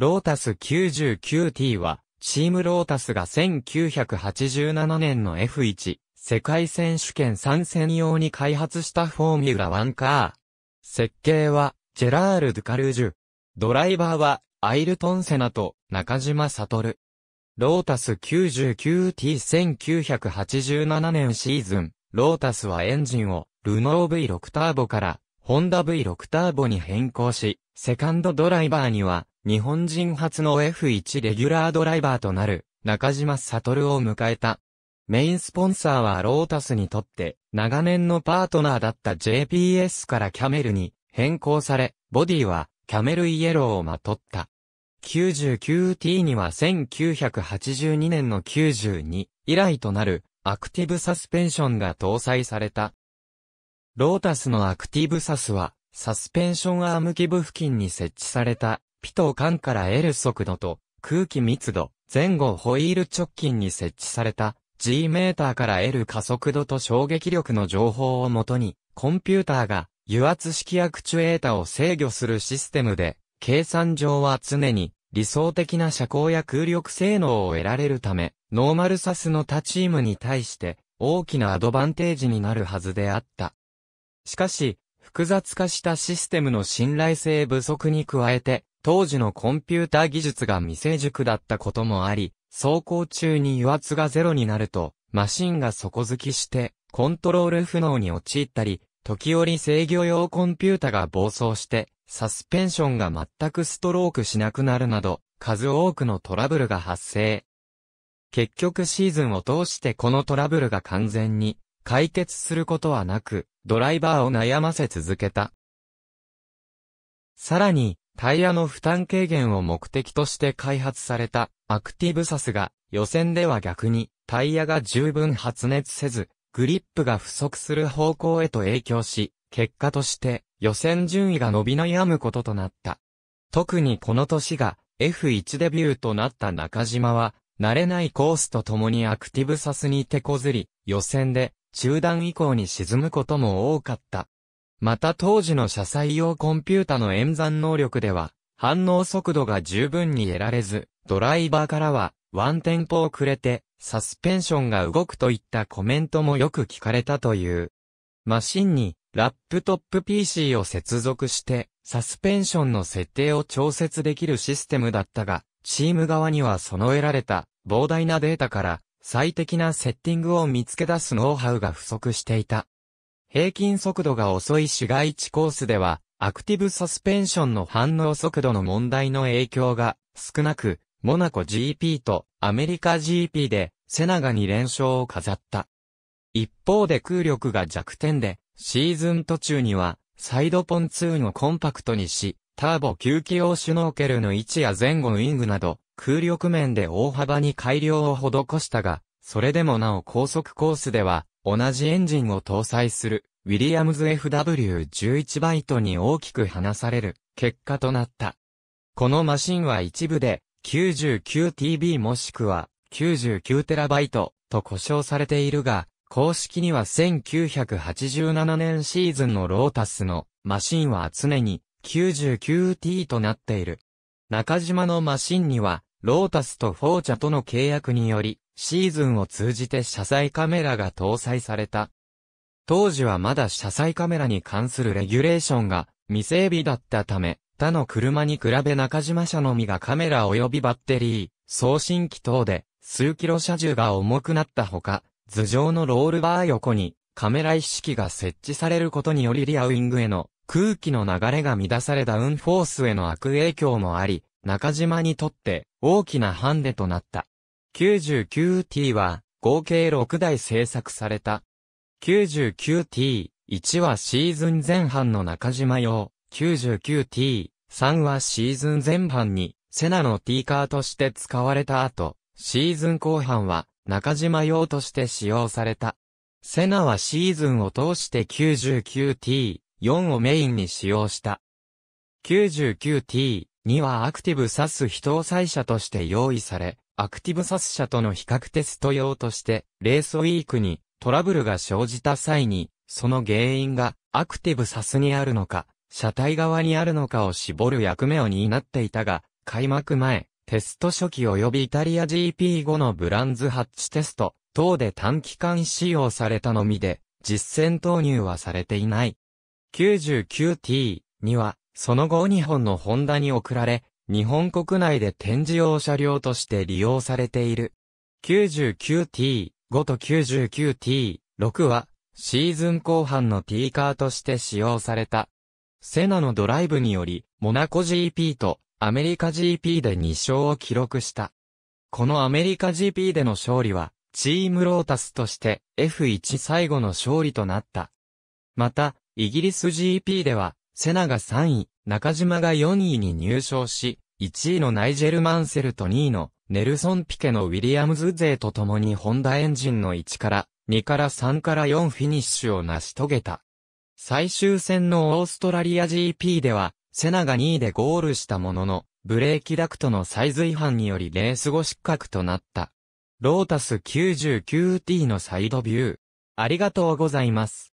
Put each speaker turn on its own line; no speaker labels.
ロータス 99T は、チームロータスが1987年の F1 世界選手権参戦用に開発したフォーミュラ1カー。設計はジェラール・ドゥ・カルージュ。ドライバーはアイルトン・セナと中島悟。ロータス 99T1987 年シーズン、ロータスはエンジンをルノー V6 ターボからホンダ V6 ターボに変更し、セカンドドライバーには日本人初の F1 レギュラードライバーとなる中島悟を迎えた。メインスポンサーはロータスにとって長年のパートナーだった JPS からキャメルに変更され、ボディはキャメルイエローをまとった。99T には1982年の92以来となるアクティブサスペンションが搭載された。ロータスのアクティブサスはサスペンションアーム基部付近に設置されたピトー管から得る速度と空気密度、前後ホイール直近に設置された G メーターから得る加速度と衝撃力の情報をもとに、コンピューターが油圧式アクチュエータを制御するシステムで、計算上は常に理想的な車高や空力性能を得られるため、ノーマルサスの他チームに対して大きなアドバンテージになるはずであった。しかし、複雑化したシステムの信頼性不足に加えて、当時のコンピューター技術が未成熟だったこともあり、走行中に油圧がゼロになると、マシンが底付きして、コントロール不能に陥ったり、時折制御用コンピュータが暴走して、サスペンションが全くストロークしなくなるなど、数多くのトラブルが発生。結局シーズンを通してこのトラブルが完全に解決することはなく、ドライバーを悩ませ続けた。さらに、タイヤの負担軽減を目的として開発されたアクティブサスが予選では逆にタイヤが十分発熱せずグリップが不足する方向へと影響し結果として予選順位が伸び悩むこととなった。特にこの年が F1 デビューとなった中島は慣れないコースとともにアクティブサスに手こずり予選で中断以降に沈むことも多かった。また当時の車載用コンピュータの演算能力では、反応速度が十分に得られず、ドライバーからは、ワンテンポ遅れて、サスペンションが動くといったコメントもよく聞かれたという。マシンに、ラップトップ PC を接続して、サスペンションの設定を調節できるシステムだったが、チーム側にはその得られた膨大なデータから最適なセッティングを見つけ出すノウハウが不足していた。平均速度が遅い市街地コースでは、アクティブサスペンションの反応速度の問題の影響が少なく、モナコ GP とアメリカ GP でセナが2連勝を飾った。一方で空力が弱点で、シーズン途中にはサイドポン2をコンパクトにし、ターボ吸気用シュノーケルの位置や前後ウィングなど、空力面で大幅に改良を施したが、それでもなお高速コースでは、同じエンジンを搭載する、ウィリアムズ FW11 バイトに大きく離される結果となった。このマシンは一部で 99TB もしくは 99TB と呼称されているが、公式には1987年シーズンのロータスのマシンは常に 99T となっている。中島のマシンには、ロータスとフォーチャとの契約により、シーズンを通じて車載カメラが搭載された。当時はまだ車載カメラに関するレギュレーションが未整備だったため、他の車に比べ中島車のみがカメラ及びバッテリー、送信機等で数キロ車重が重くなったほか、頭上のロールバー横にカメラ一式が設置されることによりリアウィングへの空気の流れが乱されダウンフォースへの悪影響もあり、中島にとって大きなハンデとなった。99T は合計6台制作された。99T1 はシーズン前半の中島用、99T3 はシーズン前半にセナの T カーとして使われた後、シーズン後半は中島用として使用された。セナはシーズンを通して 99T4 をメインに使用した。99T2 はアクティブサス非搭載車として用意され、アクティブサス社との比較テスト用として、レースウィークにトラブルが生じた際に、その原因がアクティブサスにあるのか、車体側にあるのかを絞る役目を担っていたが、開幕前、テスト初期及びイタリア g p 後のブランズハッチテスト等で短期間使用されたのみで、実践投入はされていない。99T には、その後2本のホンダに送られ、日本国内で展示用車両として利用されている。99T5 と 99T6 はシーズン後半の T カーとして使用された。セナのドライブにより、モナコ GP とアメリカ GP で2勝を記録した。このアメリカ GP での勝利は、チームロータスとして F1 最後の勝利となった。また、イギリス GP では、セナが3位、中島が4位に入賞し、1位のナイジェル・マンセルと2位のネルソン・ピケのウィリアムズ勢と共にホンダエンジンの1から2から3から4フィニッシュを成し遂げた。最終戦のオーストラリア GP では、セナが2位でゴールしたものの、ブレーキダクトのサイズ違反によりレース後失格となった。ロータス 99T のサイドビュー。ありがとうございます。